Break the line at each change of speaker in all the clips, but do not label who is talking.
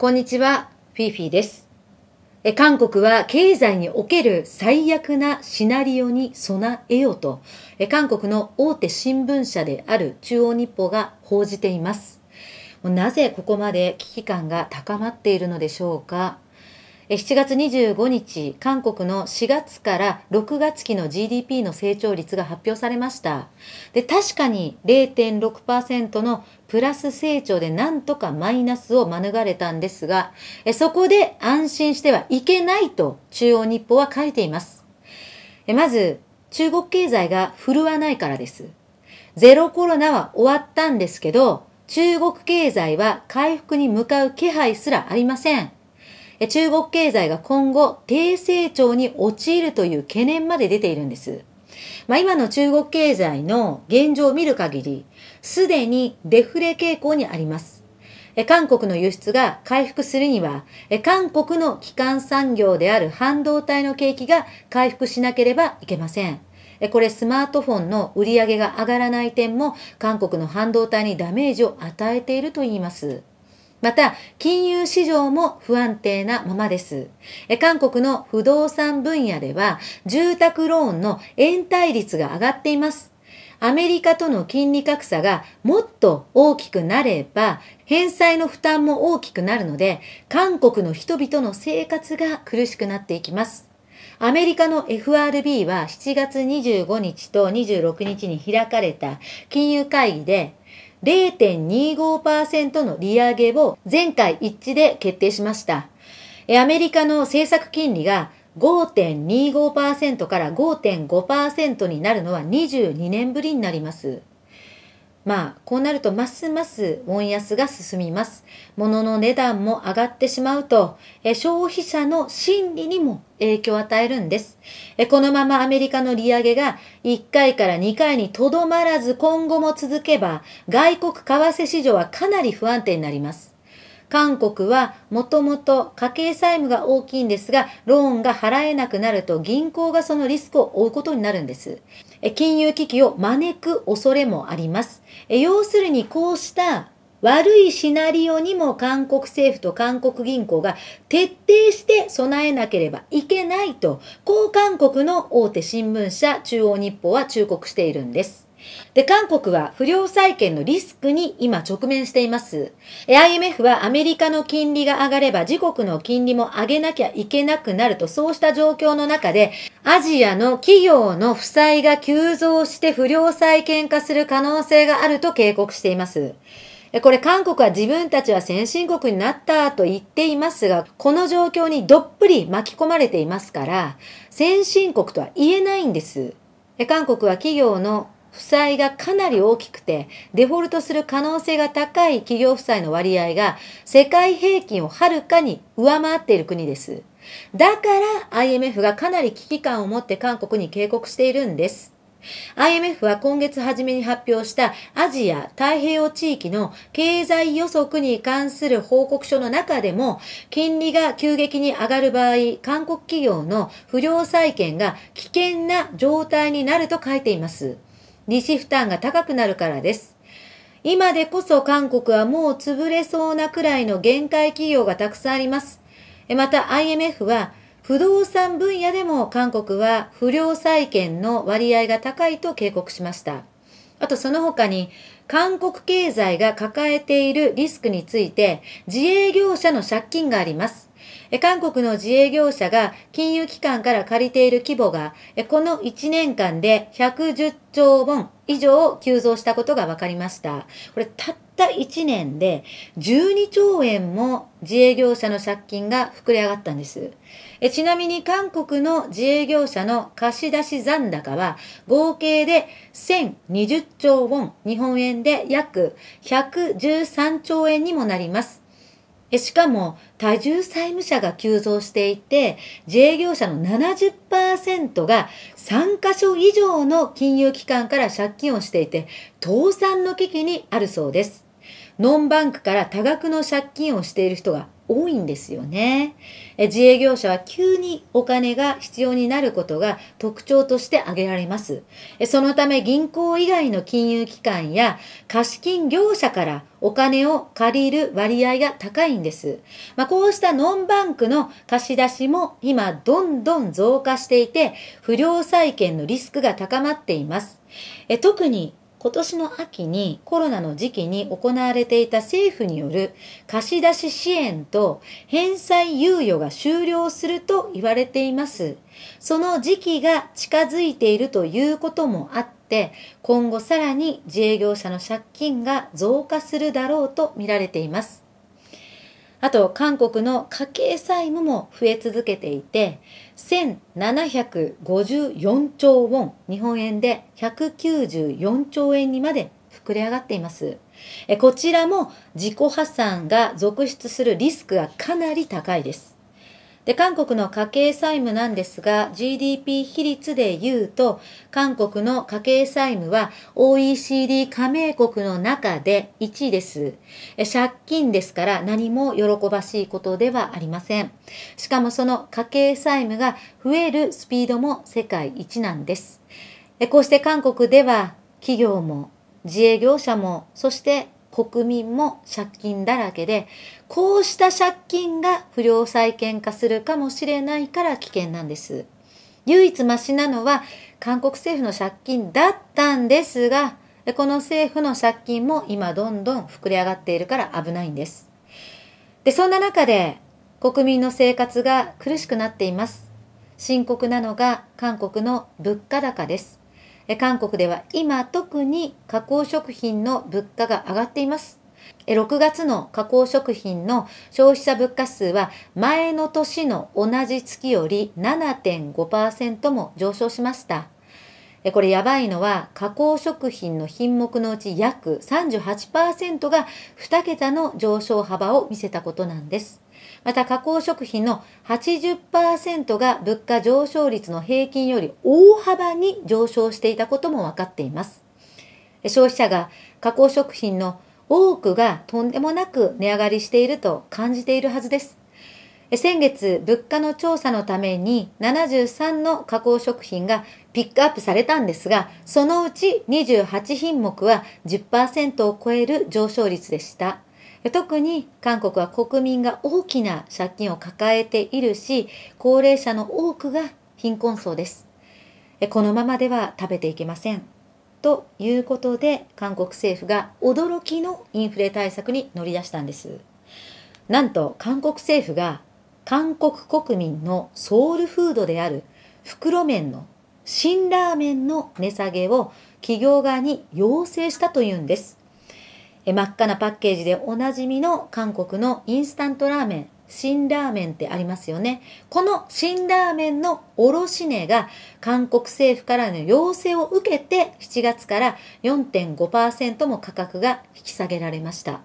こんにちは、フィーフィーです。え韓国は経済における最悪なシナリオに備えようとえ、韓国の大手新聞社である中央日報が報じています。なぜここまで危機感が高まっているのでしょうか。7月25日、韓国の4月から6月期の GDP の成長率が発表されました。で、確かに0.6%のプラス成長でなんとかマイナスを免れたんですが、そこで安心してはいけないと中央日報は書いています。まず、中国経済が振るわないからです。ゼロコロナは終わったんですけど、中国経済は回復に向かう気配すらありません。中国経済が今後低成長に陥るという懸念まで出ているんです。まあ、今の中国経済の現状を見る限り、すでにデフレ傾向にあります。韓国の輸出が回復するには、韓国の基幹産業である半導体の景気が回復しなければいけません。これスマートフォンの売り上げが上がらない点も韓国の半導体にダメージを与えているといいます。また、金融市場も不安定なままです。韓国の不動産分野では、住宅ローンの延滞率が上がっています。アメリカとの金利格差がもっと大きくなれば、返済の負担も大きくなるので、韓国の人々の生活が苦しくなっていきます。アメリカの FRB は7月25日と26日に開かれた金融会議で0.25%の利上げを前回一致で決定しました。アメリカの政策金利が5.25%から5.5%になるのは22年ぶりになります。まあ、こうなるとますますウ安が進みます。物の値段も上がってしまうと、え消費者の心理にも影響を与えるんです。えこのままアメリカの利上げが1回から2回にとどまらず今後も続けば、外国為替市場はかなり不安定になります。韓国はもともと家計債務が大きいんですが、ローンが払えなくなると銀行がそのリスクを負うことになるんです。金融危機を招く恐れもあります。要するにこうした悪いシナリオにも韓国政府と韓国銀行が徹底して備えなければいけないと、こう韓国の大手新聞社中央日報は忠告しているんです。で、韓国は不良債権のリスクに今直面しています。IMF はアメリカの金利が上がれば自国の金利も上げなきゃいけなくなるとそうした状況の中でアジアの企業の負債が急増して不良債権化する可能性があると警告しています。これ韓国は自分たちは先進国になったと言っていますが、この状況にどっぷり巻き込まれていますから、先進国とは言えないんです。韓国は企業の負債がかなり大きくて、デフォルトする可能性が高い企業負債の割合が世界平均をはるかに上回っている国です。だから IMF がかなり危機感を持って韓国に警告しているんです。IMF は今月初めに発表したアジア太平洋地域の経済予測に関する報告書の中でも金利が急激に上がる場合韓国企業の不良債権が危険な状態になると書いています。利子負担が高くなるからです。今でこそ韓国はもう潰れそうなくらいの限界企業がたくさんあります。また IMF は不動産分野でも韓国は不良債権の割合が高いと警告しました。あとその他に韓国経済が抱えているリスクについて自営業者の借金があります。韓国の自営業者が金融機関から借りている規模が、この1年間で110兆ウォン以上急増したことが分かりました。これ、たった1年で12兆円も自営業者の借金が膨れ上がったんです。えちなみに韓国の自営業者の貸出残高は合計で1020兆ウォン、日本円で約113兆円にもなります。しかも多重債務者が急増していて自営業者の70%が3カ所以上の金融機関から借金をしていて倒産の危機にあるそうですノンバンクから多額の借金をしている人が多いんですよね。自営業者は急にお金が必要になることが特徴として挙げられます。そのため銀行以外の金融機関や貸金業者からお金を借りる割合が高いんです。まあ、こうしたノンバンクの貸し出しも今どんどん増加していて、不良債権のリスクが高まっています。え特に今年の秋にコロナの時期に行われていた政府による貸出支援と返済猶予が終了すると言われています。その時期が近づいているということもあって、今後さらに自営業者の借金が増加するだろうと見られています。あと韓国の家計債務も増え続けていて1754兆ウォン日本円で194兆円にまで膨れ上がっていますこちらも自己破産が続出するリスクがかなり高いですで、韓国の家計債務なんですが、GDP 比率で言うと、韓国の家計債務は OECD 加盟国の中で1位です。借金ですから何も喜ばしいことではありません。しかもその家計債務が増えるスピードも世界一なんです。こうして韓国では企業も自営業者も、そして国民も借金だらけで、こうした借金が不良債権化するかもしれないから危険なんです。唯一マシなのは韓国政府の借金だったんですが、この政府の借金も今どんどん膨れ上がっているから危ないんです。で、そんな中で国民の生活が苦しくなっています。深刻なのが韓国の物価高です。韓国では今特に加工食品の物価が上がっています。6月の加工食品の消費者物価指数は前の年の同じ月より7.5%も上昇しました。これやばいのは加工食品の品目のうち約38%が2桁の上昇幅を見せたことなんです。また加工食品の80%が物価上昇率の平均より大幅に上昇していたことも分かっています。消費者が加工食品の多くがとんでもなく値上がりしていると感じているはずです。先月、物価の調査のために73の加工食品がピックアップされたんですが、そのうち28品目は10%を超える上昇率でした。特に韓国は国民が大きな借金を抱えているし、高齢者の多くが貧困層です。このままでは食べていけません。ということで、韓国政府が驚きのインフレ対策に乗り出したんです。なんと、韓国政府が韓国国民のソウルフードである袋麺の辛ラーメンの値下げを企業側に要請したというんです。え真っ赤なパッケージでおなじみの韓国のインスタントラーメン、辛ラーメンってありますよね。この辛ラーメンの卸値が韓国政府からの要請を受けて7月から4.5%も価格が引き下げられました。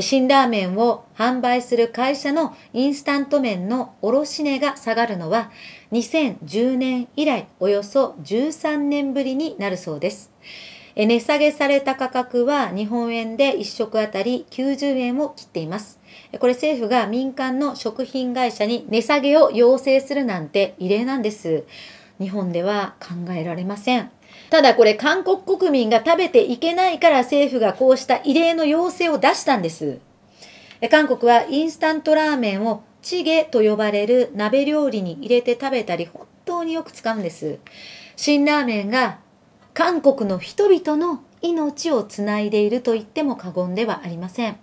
辛ラーメンを販売する会社のインスタント麺の卸値が下がるのは2010年以来およそ13年ぶりになるそうです。値下げされた価格は日本円で1食あたり90円を切っています。これ政府が民間の食品会社に値下げを要請するなんて異例なんです。日本では考えられません。ただこれ韓国国民が食べていけないから政府がこうした異例の要請を出したんです。韓国はインスタントラーメンをチゲと呼ばれる鍋料理に入れて食べたり本当によく使うんです。辛ラーメンが韓国の人々の命をつないでいると言っても過言ではありません。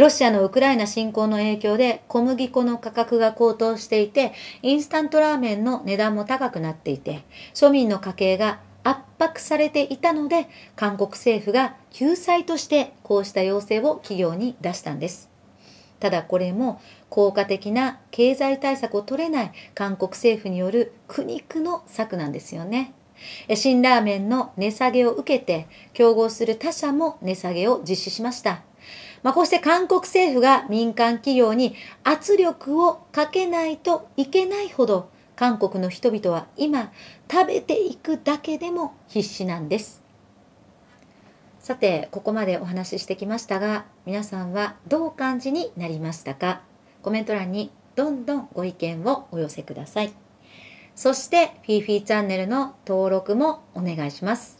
ロシアのウクライナ侵攻の影響で小麦粉の価格が高騰していて、インスタントラーメンの値段も高くなっていて、庶民の家計が圧迫されていたので、韓国政府が救済としてこうした要請を企業に出したんです。ただこれも効果的な経済対策を取れない韓国政府による苦肉の策なんですよね。辛ラーメンの値下げを受けて、競合する他社も値下げを実施しました。まあ、こうして韓国政府が民間企業に圧力をかけないといけないほど、韓国の人々は今、食べていくだけでも必死なんです。さて、ここまでお話ししてきましたが、皆さんはどう感じになりましたかコメント欄にどんどんご意見をお寄せください。そしてフィーフィーチャンネルの登録もお願いします。